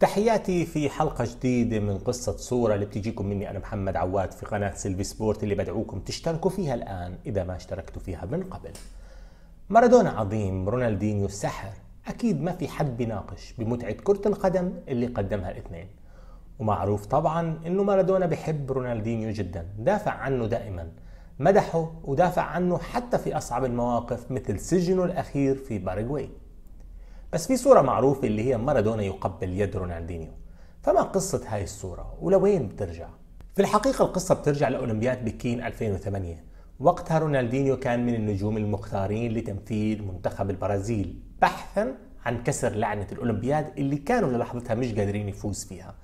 تحياتي في حلقة جديدة من قصة صورة اللي بتجيكم مني أنا محمد عواد في قناة سيلفي سبورت اللي بدعوكم تشتركوا فيها الآن إذا ما اشتركتوا فيها من قبل مارادونا عظيم رونالدينيو السحر أكيد ما في حد بيناقش بمتعة كرة القدم اللي قدمها الاثنين ومعروف طبعا انه مارادونا بحب رونالدينيو جدا دافع عنه دائما مدحه ودافع عنه حتى في أصعب المواقف مثل سجنه الأخير في باراغواي بس في صورة معروفة اللي هي مارادونا يقبل يد رونالدينيو فما قصة هاي الصورة ولوين بترجع؟ في الحقيقة القصة بترجع لأولمبياد بكين 2008 وقتها رونالدينيو كان من النجوم المختارين لتمثيل منتخب البرازيل بحثا عن كسر لعنة الأولمبياد اللي كانوا للحظتها مش قادرين يفوز فيها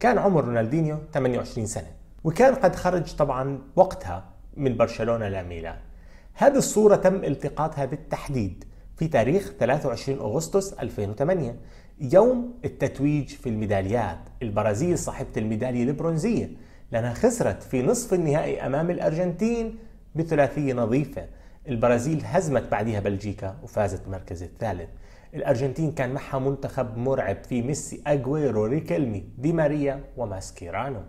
كان عمر رونالدينيو 28 سنة وكان قد خرج طبعا وقتها من برشلونة لميلان هذه الصورة تم التقاطها بالتحديد في تاريخ 23 أغسطس 2008 يوم التتويج في الميداليات البرازيل صاحبة الميدالية البرونزية لأنها خسرت في نصف النهائي أمام الأرجنتين بثلاثية نظيفة البرازيل هزمت بعدها بلجيكا وفازت المركز الثالث الأرجنتين كان معها منتخب مرعب في ميسي أجويرو ريكلمي دي ماريا وماسكيرانو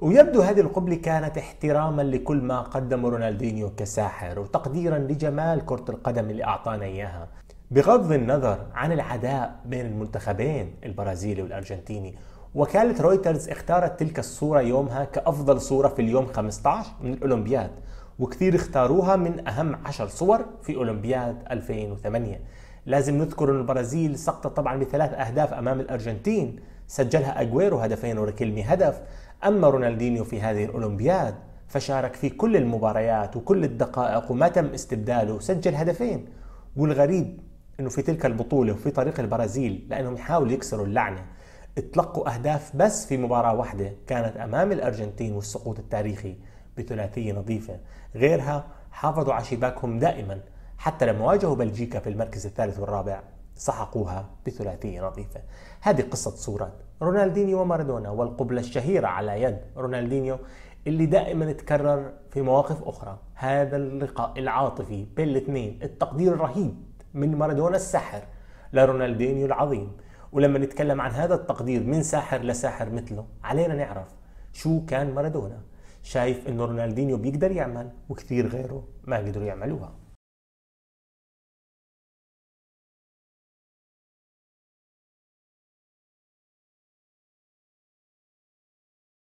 ويبدو هذه القبلة كانت احتراما لكل ما قدمه رونالدينيو كساحر وتقديرا لجمال كرة القدم اللي أعطانا إياها بغض النظر عن العداء بين المنتخبين البرازيلي والأرجنتيني وكالة رويترز اختارت تلك الصورة يومها كأفضل صورة في اليوم 15 من الأولمبياد وكثير اختاروها من أهم عشر صور في أولمبياد 2008 لازم نذكر أن البرازيل سقطت طبعا بثلاث أهداف أمام الأرجنتين سجلها أجويرو هدفين وركلمي هدف أما رونالدينيو في هذه الأولمبياد فشارك في كل المباريات وكل الدقائق وما تم استبداله وسجل هدفين والغريب أنه في تلك البطولة وفي طريق البرازيل لأنهم يحاولوا يكسروا اللعنة تلقوا أهداف بس في مباراة واحدة كانت أمام الأرجنتين والسقوط التاريخي بثلاثية نظيفة غيرها حافظوا على شباكهم دائما حتى لما واجهوا بلجيكا في المركز الثالث والرابع سحقوها بثلاثية نظيفة هذه قصة صورة رونالدينيو ومارادونا والقبلة الشهيرة على يد رونالدينيو اللي دائما تكرر في مواقف أخرى هذا اللقاء العاطفي بين الاثنين التقدير الرهيب من مارادونا الساحر لرونالدينيو العظيم ولما نتكلم عن هذا التقدير من ساحر لساحر مثله علينا نعرف شو كان مارادونا شايف انه رونالدينيو بيقدر يعمل وكثير غيره ما قدروا يعملوها